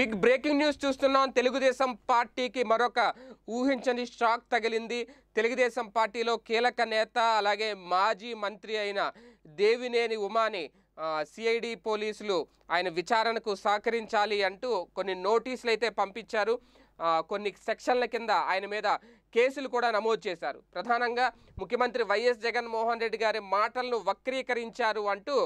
big breaking news చూస్తున్నాం తెలుగుదేశం పార్టీకి మరొక ఊహించని షాక్ తగిలింది తెలుగుదేశం పార్టీలో కీలక నేత అలాగే మాజీ మంత్రి అయిన దేవినేని ఉమాని సిఐడి పోలీసులు ఆయన విచారణకు సహకరించాలి అంటూ కొన్ని నోటీసులు అయితే పంపించారు కొన్ని సెక్షన్ల కింద ఆయన మీద కేసులు కూడా నమోదు చేశారు ప్రధానంగా ముఖ్యమంత్రి వైఎస్ జగన్మోహన్ రెడ్డి గారి మాటలను వక్రీకరించారు అంటూ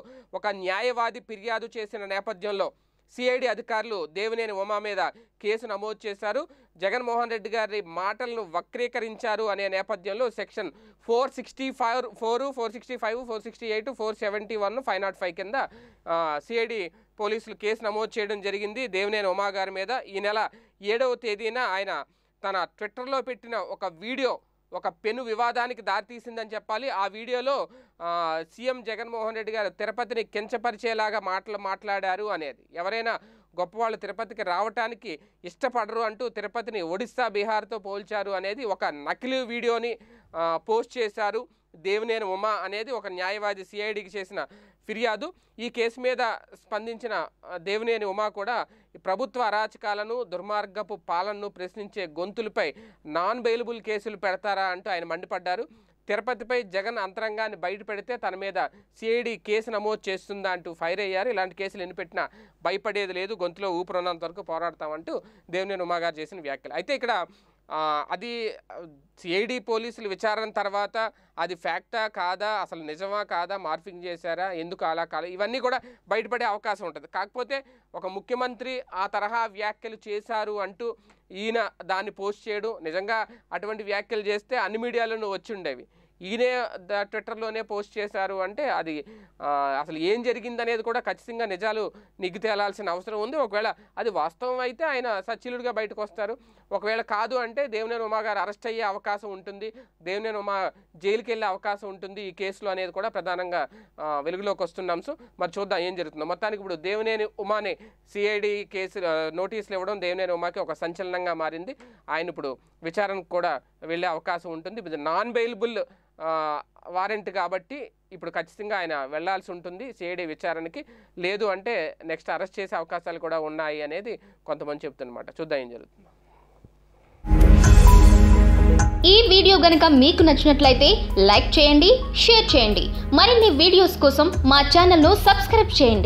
ఒక న్యాయవాది ఫిర్యాదు చేసిన నేపథ్యంలో సిఐడి అధికారులు దేవినేని ఉమా మీద కేసు నమోదు చేశారు జగన్మోహన్ రెడ్డి గారి మాటలను వక్రీకరించారు అనే నేపథ్యంలో section four sixty five four four sixty five four sixty eight four seventy one five naught five కింద సిఐడి పోలీసులు కేసు నమోదు చేయడం జరిగింది దేవినేని ఉమా గారి మీద ఈ నెల ఏడవ తేదీన ఆయన తన ట్విట్టర్లో పెట్టిన ఒక వీడియో ఒక పెను వివాదానికి దారితీసిందని చెప్పాలి ఆ వీడియోలో సీఎం జగన్మోహన్ రెడ్డి గారు తిరుపతిని కించపరిచేలాగా మాటలు మాట్లాడారు అనేది ఎవరైనా గొప్పవాళ్ళు తిరుపతికి రావటానికి ఇష్టపడరు అంటూ తిరుపతిని ఒడిస్సా బీహార్తో పోల్చారు అనేది ఒక నకిలీ వీడియోని పోస్ట్ చేశారు దేవినేని ఉమా అనేది ఒక న్యాయవాది సిఐడికి చేసిన ఫిర్యాదు ఈ కేసు మీద స్పందించిన దేవినేని ఉమా కూడా ప్రభుత్వ అరాచకాలను దుర్మార్గపు పాలనను ప్రశ్నించే గొంతులపై నాన్ బెయిలబుల్ కేసులు పెడతారా అంటూ ఆయన మండిపడ్డారు తిరుపతిపై జగన్ అంతరంగాన్ని బయట పెడితే తన మీద సిఐడి కేసు నమోదు చేస్తుందా అంటూ ఫైర్ అయ్యారు ఇలాంటి కేసులు ఎన్నిపెట్టినా భయపడేది లేదు గొంతులో ఊపిరున్నంత వరకు పోరాడతామంటూ దేవినేని ఉమాగారు చేసిన వ్యాఖ్యలు అయితే ఇక్కడ అది సిఐడి పోలీసులు విచారణ తర్వాత అది ఫ్యాక్టా కాదా అసలు నిజమా కాదా మార్ఫింగ్ చేశారా ఎందుకు అలా కాదా ఇవన్నీ కూడా బయటపడే అవకాశం ఉంటుంది కాకపోతే ఒక ముఖ్యమంత్రి ఆ తరహా వ్యాఖ్యలు చేశారు అంటూ ఈయన దాన్ని పోస్ట్ చేయడం నిజంగా అటువంటి వ్యాఖ్యలు చేస్తే అన్ని మీడియాలోనూ వచ్చి ఉండేవి ఈయనే ట్విట్టర్లోనే పోస్ట్ చేశారు అంటే అది అసలు ఏం జరిగిందనేది కూడా ఖచ్చితంగా నిజాలు నిగ్గు తేలాల్సిన అవసరం ఉంది ఒకవేళ అది వాస్తవం అయితే ఆయన సచ్చిలుడిగా బయటకు వస్తారు ఒకవేళ కాదు అంటే దేవినేని ఉమా గారు అరెస్ట్ అయ్యే అవకాశం ఉంటుంది దేవినేని ఉమా జైలుకి వెళ్ళే అవకాశం ఉంటుంది ఈ కేసులో అనేది కూడా ప్రధానంగా వెలుగులోకి వస్తున్నాం సో మరి చూద్దాం ఏం జరుగుతుందో మొత్తానికి ఇప్పుడు దేవినేని ఉమానే సిఐడి కేసు నోటీసులు ఇవ్వడం దేవినేని ఉమాకి ఒక సంచలనంగా మారింది ఆయన ఇప్పుడు విచారణకు కూడా వెళ్ళే అవకాశం ఉంటుంది నాన్ బెయిలబుల్ వారెంట్ కాబట్టి ఇప్పుడు ఖచ్చితంగా ఆయన వెళ్లాల్సి ఉంటుంది సిఐడి విచారణకి లేదు అంటే నెక్స్ట్ అరెస్ట్ చేసే అవకాశాలు కూడా ఉన్నాయి అనేది కొంతమంది చెప్తున్నమాట చూద్దాం ఏం జరుగుతుంది ఈ వీడియో గనక మీకు నచ్చినట్లయితే లైక్ చేయండి షేర్ చేయండి మరిన్ని వీడియోస్ కోసం మా ఛానల్ను సబ్స్క్రైబ్ చేయండి